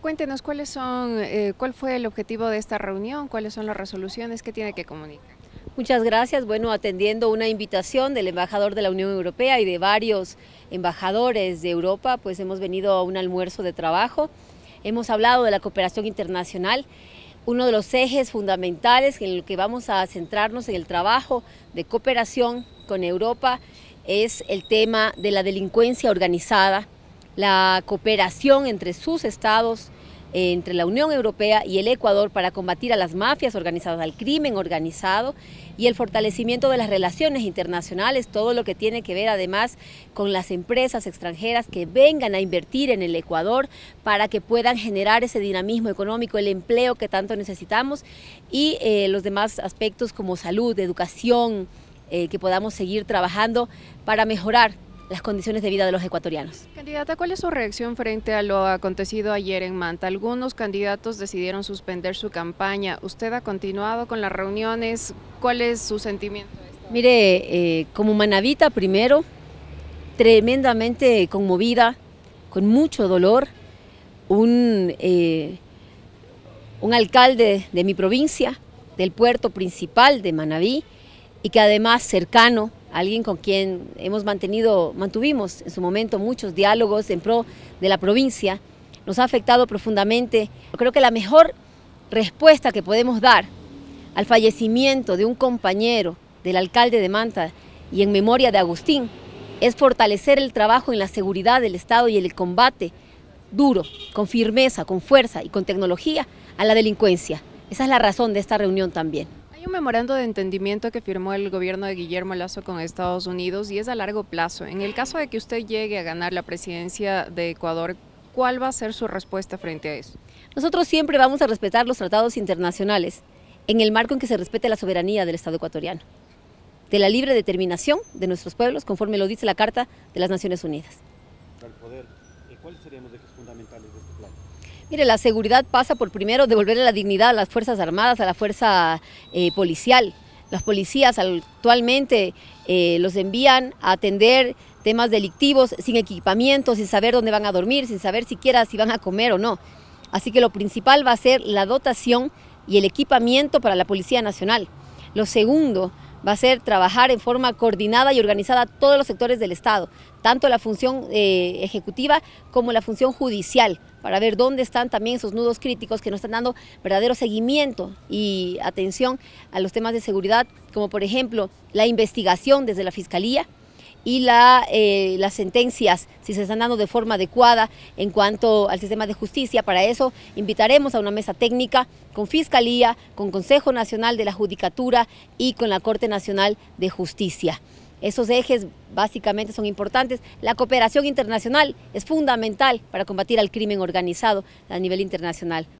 cuéntenos cuáles son, eh, cuál fue el objetivo de esta reunión, cuáles son las resoluciones que tiene que comunicar. Muchas gracias. Bueno, atendiendo una invitación del embajador de la Unión Europea y de varios embajadores de Europa, pues hemos venido a un almuerzo de trabajo. Hemos hablado de la cooperación internacional uno de los ejes fundamentales en el que vamos a centrarnos en el trabajo de cooperación con Europa es el tema de la delincuencia organizada la cooperación entre sus estados, eh, entre la Unión Europea y el Ecuador para combatir a las mafias organizadas, al crimen organizado y el fortalecimiento de las relaciones internacionales, todo lo que tiene que ver además con las empresas extranjeras que vengan a invertir en el Ecuador para que puedan generar ese dinamismo económico, el empleo que tanto necesitamos y eh, los demás aspectos como salud, educación, eh, que podamos seguir trabajando para mejorar las condiciones de vida de los ecuatorianos. Candidata, ¿cuál es su reacción frente a lo acontecido ayer en Manta? Algunos candidatos decidieron suspender su campaña. ¿Usted ha continuado con las reuniones? ¿Cuál es su sentimiento? Mire, eh, como manavita primero, tremendamente conmovida, con mucho dolor, un, eh, un alcalde de mi provincia, del puerto principal de Manaví, y que además cercano alguien con quien hemos mantenido, mantuvimos en su momento muchos diálogos en pro de la provincia, nos ha afectado profundamente. creo que la mejor respuesta que podemos dar al fallecimiento de un compañero del alcalde de Manta y en memoria de Agustín es fortalecer el trabajo en la seguridad del Estado y el combate duro, con firmeza, con fuerza y con tecnología a la delincuencia. Esa es la razón de esta reunión también. Hay un memorando de entendimiento que firmó el gobierno de Guillermo Lazo con Estados Unidos y es a largo plazo. En el caso de que usted llegue a ganar la presidencia de Ecuador, ¿cuál va a ser su respuesta frente a eso? Nosotros siempre vamos a respetar los tratados internacionales en el marco en que se respete la soberanía del Estado ecuatoriano, de la libre determinación de nuestros pueblos, conforme lo dice la Carta de las Naciones Unidas. ¿cuáles los fundamentales Mire, la seguridad pasa por primero devolverle la dignidad a las Fuerzas Armadas, a la Fuerza eh, Policial. Las policías actualmente eh, los envían a atender temas delictivos sin equipamiento, sin saber dónde van a dormir, sin saber siquiera si van a comer o no. Así que lo principal va a ser la dotación y el equipamiento para la Policía Nacional. Lo segundo va a ser trabajar en forma coordinada y organizada todos los sectores del Estado, tanto la función eh, ejecutiva como la función judicial, para ver dónde están también esos nudos críticos que no están dando verdadero seguimiento y atención a los temas de seguridad, como por ejemplo la investigación desde la Fiscalía, y eh, las sentencias, si se están dando de forma adecuada en cuanto al sistema de justicia. Para eso invitaremos a una mesa técnica con Fiscalía, con Consejo Nacional de la Judicatura y con la Corte Nacional de Justicia. Esos ejes básicamente son importantes. La cooperación internacional es fundamental para combatir al crimen organizado a nivel internacional.